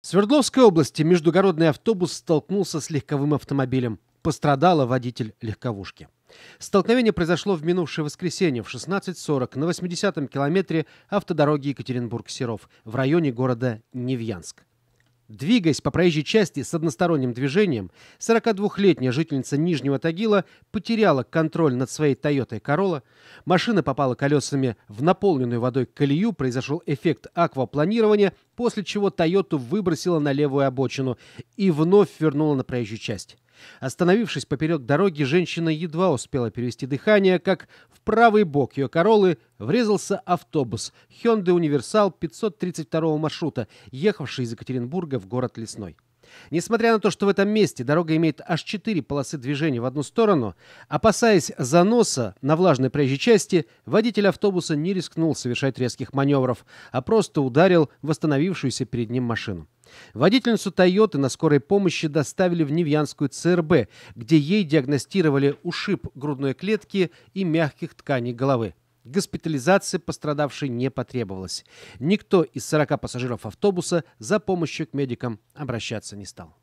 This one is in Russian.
В Свердловской области междугородный автобус столкнулся с легковым автомобилем. Пострадала водитель легковушки. Столкновение произошло в минувшее воскресенье в 16.40 на 80-м километре автодороги Екатеринбург-Серов в районе города Невьянск. Двигаясь по проезжей части с односторонним движением, 42-летняя жительница Нижнего Тагила потеряла контроль над своей Toyota Corolla, машина попала колесами в наполненную водой колею, произошел эффект аквапланирования, после чего Toyota выбросила на левую обочину и вновь вернула на проезжую часть. Остановившись поперек дороги, женщина едва успела перевести дыхание, как в правый бок ее королы врезался автобус Hyundai Универсал 532 маршрута, ехавший из Екатеринбурга в город Лесной. Несмотря на то, что в этом месте дорога имеет аж 4 полосы движения в одну сторону, опасаясь заноса на влажной проезжей части, водитель автобуса не рискнул совершать резких маневров, а просто ударил в остановившуюся перед ним машину. Водительницу «Тойоты» на скорой помощи доставили в Невьянскую ЦРБ, где ей диагностировали ушиб грудной клетки и мягких тканей головы. Госпитализация пострадавшей не потребовалась. Никто из 40 пассажиров автобуса за помощью к медикам обращаться не стал.